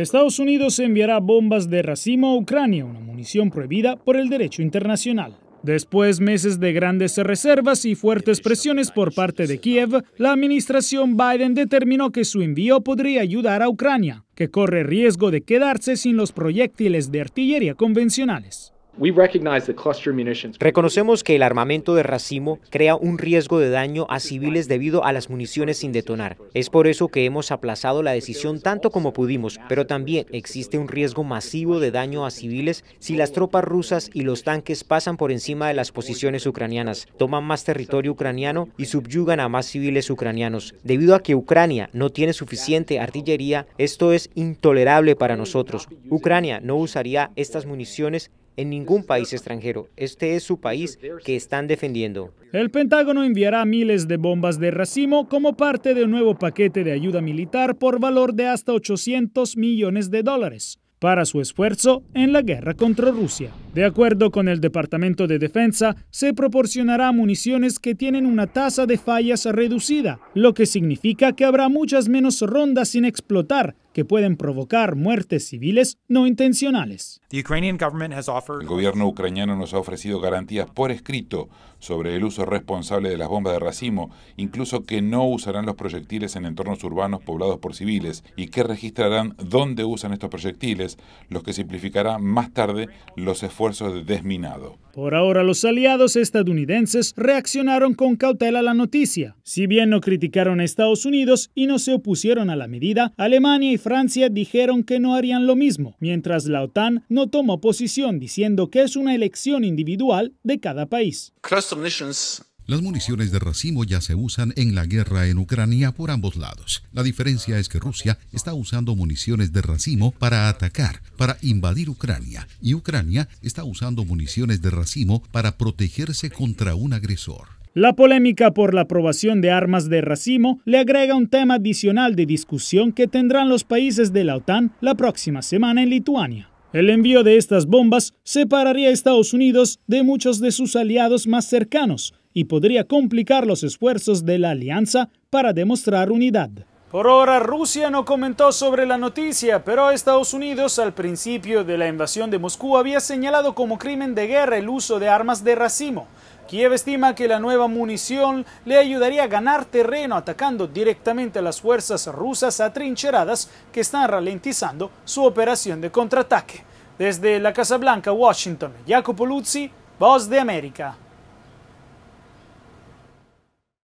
Estados Unidos enviará bombas de racimo a Ucrania, una munición prohibida por el derecho internacional. Después meses de grandes reservas y fuertes presiones por parte de Kiev, la administración Biden determinó que su envío podría ayudar a Ucrania, que corre riesgo de quedarse sin los proyectiles de artillería convencionales. Reconocemos que el armamento de racimo crea un riesgo de daño a civiles debido a las municiones sin detonar. Es por eso que hemos aplazado la decisión tanto como pudimos, pero también existe un riesgo masivo de daño a civiles si las tropas rusas y los tanques pasan por encima de las posiciones ucranianas, toman más territorio ucraniano y subyugan a más civiles ucranianos. Debido a que Ucrania no tiene suficiente artillería, esto es intolerable para nosotros. Ucrania no usaría estas municiones en ningún país extranjero. Este es su país que están defendiendo. El Pentágono enviará miles de bombas de racimo como parte de un nuevo paquete de ayuda militar por valor de hasta 800 millones de dólares para su esfuerzo en la guerra contra Rusia. De acuerdo con el Departamento de Defensa, se proporcionará municiones que tienen una tasa de fallas reducida, lo que significa que habrá muchas menos rondas sin explotar que pueden provocar muertes civiles no intencionales. El gobierno ucraniano nos ha ofrecido garantías por escrito sobre el uso responsable de las bombas de racimo, incluso que no usarán los proyectiles en entornos urbanos poblados por civiles y que registrarán dónde usan estos proyectiles, lo que simplificará más tarde los esfuerzos por ahora los aliados estadounidenses reaccionaron con cautela a la noticia. Si bien no criticaron a Estados Unidos y no se opusieron a la medida, Alemania y Francia dijeron que no harían lo mismo, mientras la OTAN no tomó posición diciendo que es una elección individual de cada país. Las municiones de racimo ya se usan en la guerra en Ucrania por ambos lados. La diferencia es que Rusia está usando municiones de racimo para atacar, para invadir Ucrania, y Ucrania está usando municiones de racimo para protegerse contra un agresor. La polémica por la aprobación de armas de racimo le agrega un tema adicional de discusión que tendrán los países de la OTAN la próxima semana en Lituania. El envío de estas bombas separaría a Estados Unidos de muchos de sus aliados más cercanos, y podría complicar los esfuerzos de la alianza para demostrar unidad. Por ahora Rusia no comentó sobre la noticia, pero Estados Unidos al principio de la invasión de Moscú había señalado como crimen de guerra el uso de armas de racimo. Kiev estima que la nueva munición le ayudaría a ganar terreno atacando directamente a las fuerzas rusas atrincheradas que están ralentizando su operación de contraataque. Desde la Casa Blanca, Washington, Jacopo Luzzi, Voz de América.